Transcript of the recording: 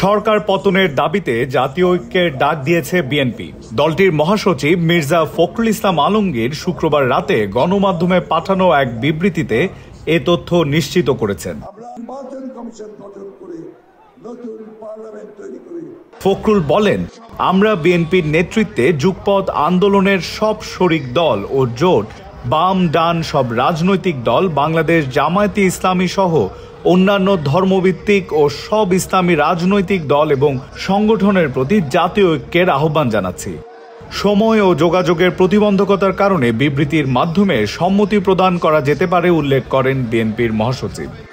সরকার পতনের দাবিতে জাতীয় ঐক্যের ডাক দিয়েছে বিএনপি দলটির মহাসচিব মির্জা ফখরুল ইসলাম আলমগীর শুক্রবার রাতে গণমাধ্যমে পাঠানো এক বিবৃতিতে এ তথ্য নিশ্চিত করেছেন ফখরুল বলেন আমরা বিএনপির নেতৃত্বে যুগপথ আন্দোলনের সব শরিক দল ও জোট বাম ডান সব রাজনৈতিক দল বাংলাদেশ জামায়াতে ইসলামী সহ অন্যান্য ধর্মভিত্তিক ও সব ইসলামী রাজনৈতিক দল এবং সংগঠনের প্রতি জাতীয় ঐক্যের আহ্বান জানাচ্ছি সময় ও যোগাযোগের প্রতিবন্ধকতার কারণে বিবৃতির মাধ্যমে সম্মতি প্রদান করা যেতে পারে উল্লেখ করেন বিএনপির মহাসচিব